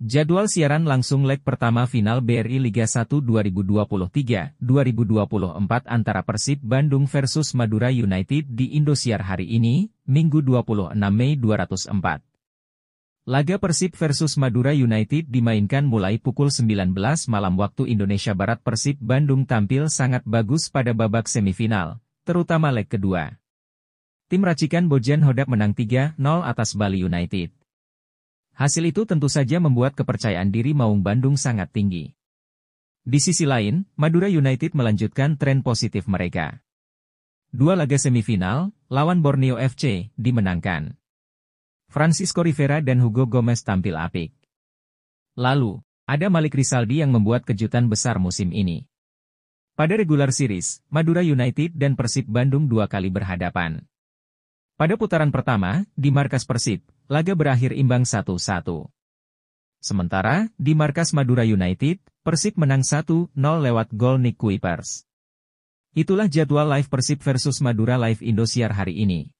Jadwal siaran langsung leg pertama final BRI Liga 1 2023-2024 antara Persib Bandung versus Madura United di Indosiar hari ini, Minggu 26 Mei 204. Laga Persib versus Madura United dimainkan mulai pukul 19 malam waktu Indonesia Barat Persib Bandung tampil sangat bagus pada babak semifinal, terutama leg kedua. Tim racikan Bojan Hodak menang 3-0 atas Bali United. Hasil itu tentu saja membuat kepercayaan diri Maung Bandung sangat tinggi. Di sisi lain, Madura United melanjutkan tren positif mereka. Dua laga semifinal, lawan Borneo FC, dimenangkan. Francisco Rivera dan Hugo Gomez tampil apik. Lalu, ada Malik Risaldi yang membuat kejutan besar musim ini. Pada regular series, Madura United dan Persib Bandung dua kali berhadapan. Pada putaran pertama, di markas Persib, laga berakhir imbang 1-1. Sementara, di markas Madura United, Persib menang 1-0 lewat gol Nick Kuipers. Itulah jadwal live Persib versus Madura live Indosiar hari ini.